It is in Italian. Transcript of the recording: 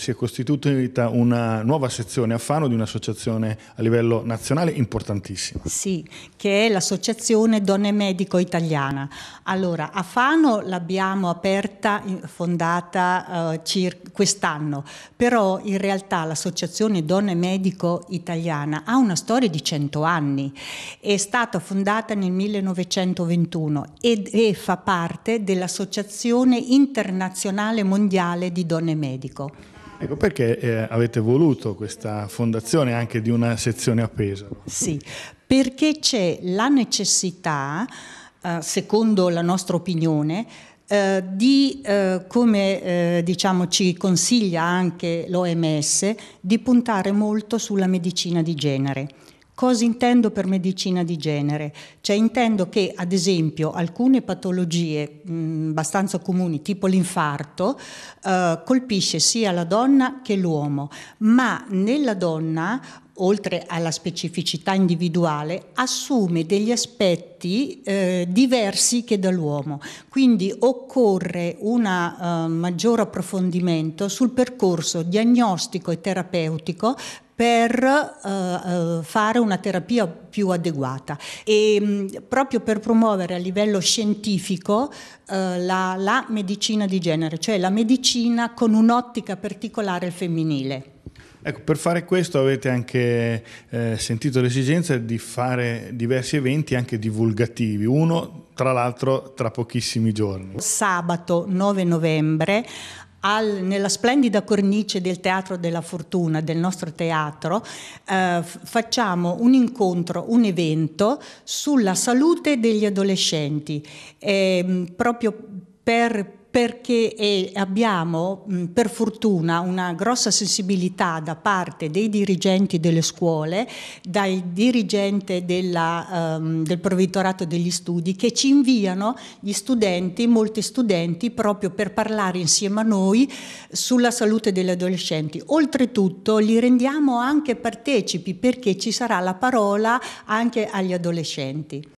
si è costituita una nuova sezione a Fano di un'associazione a livello nazionale importantissima. Sì, che è l'Associazione Donne Medico Italiana. Allora, a Fano l'abbiamo aperta, fondata eh, quest'anno, però in realtà l'Associazione Donne Medico Italiana ha una storia di 100 anni, è stata fondata nel 1921 ed, e fa parte dell'Associazione Internazionale Mondiale di Donne Medico. Ecco perché eh, avete voluto questa fondazione anche di una sezione a Pesaro? Sì, perché c'è la necessità, eh, secondo la nostra opinione, eh, di, eh, come eh, diciamo, ci consiglia anche l'OMS, di puntare molto sulla medicina di genere. Cosa intendo per medicina di genere? Cioè intendo che ad esempio alcune patologie mh, mm, abbastanza comuni, tipo l'infarto, eh, colpisce sia la donna che l'uomo, ma nella donna oltre alla specificità individuale, assume degli aspetti eh, diversi che dall'uomo. Quindi occorre un eh, maggior approfondimento sul percorso diagnostico e terapeutico per eh, eh, fare una terapia più adeguata e mh, mm, proprio per promuovere a livello scientifico eh, la, la medicina di genere, cioè la medicina con un'ottica particolare femminile. Ecco, per fare questo avete anche eh, sentito l'esigenza di fare diversi eventi anche divulgativi. Uno tra l'altro tra pochissimi giorni. Sabato 9 novembre al, nella splendida cornice del Teatro della Fortuna, del nostro teatro, eh, facciamo un incontro, un evento sulla salute degli adolescenti, eh, proprio per perché abbiamo per fortuna una grossa sensibilità da parte dei dirigenti delle scuole, dal dirigente della, um, del provvitorato degli studi che ci inviano gli studenti, molti studenti, proprio per parlare insieme a noi sulla salute degli adolescenti. Oltretutto li rendiamo anche partecipi perché ci sarà la parola anche agli adolescenti.